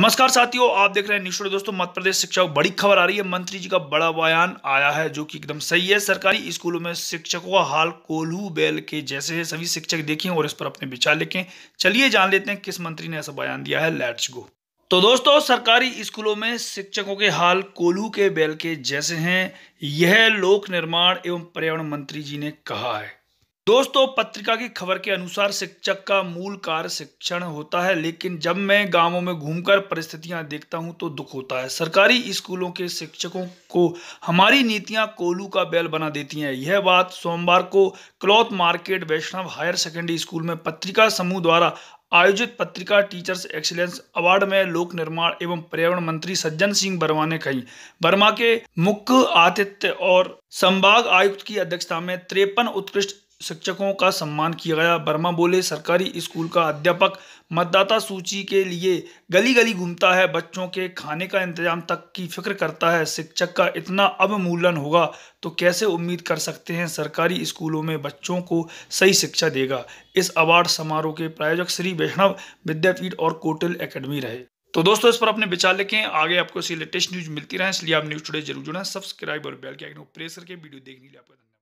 नमस्कार साथियों आप देख रहे हैं न्यूज दोस्तों मध्य प्रदेश शिक्षा को बड़ी खबर आ रही है मंत्री जी का बड़ा बयान आया है जो कि एकदम सही है सरकारी स्कूलों में शिक्षकों का हाल कोल्हू बैल के जैसे है सभी शिक्षक देखें और इस पर अपने विचार लिखें चलिए जान लेते हैं किस मंत्री ने ऐसा बयान दिया है लेट्स गो तो दोस्तों सरकारी स्कूलों में शिक्षकों के हाल कोल्हू के बैल के जैसे हैं यह लोक निर्माण एवं पर्यावरण मंत्री जी ने कहा है दोस्तों पत्रिका की खबर के अनुसार शिक्षक का मूल कार्य शिक्षण होता है लेकिन जब मैं गांवों में घूमकर परिस्थितियां देखता हूं तो दुख होता है सरकारी स्कूलों के शिक्षकों को हमारी नीतियां कोलू का बैल बना देती हैं यह बात सोमवार को cloth market Vaishnav higher secondary school में पत्रिका समूह द्वारा आयोजित पत्रिका टीचर्स एक्सीलेंस अवार्ड में लोक निर्माण एवं पर्यावरण मंत्री सज्जन सिंह वर्मा ने कही वर्मा के मुख्य आतिथ्य और संभाग आयुक्त की अध्यक्षता में त्रेपन उत्कृष्ट शिक्षकों का सम्मान किया गया वर्मा बोले सरकारी स्कूल का अध्यापक मतदाता सूची के लिए गली गली घूमता है बच्चों के खाने का इंतजाम तक की फिक्र करता है शिक्षक का इतना अवमूल्यन होगा तो कैसे उम्मीद कर सकते हैं सरकारी स्कूलों में बच्चों को सही शिक्षा देगा इस अवार्ड समारोह के प्रायोजक श्री वैष्णव विद्यापीठ और कोटिल अकेडमी रहे तो दोस्तों इस पर अपने विचार लिखें आगे आपको इसी लेटेस्ट न्यूज मिलती रहे इसलिए आप न्यूज टुडे जरूर जुड़े सब्सक्राइब और बेल के आइकन को प्रेस करके वीडियो देखने के लिए आपका धन्यवाद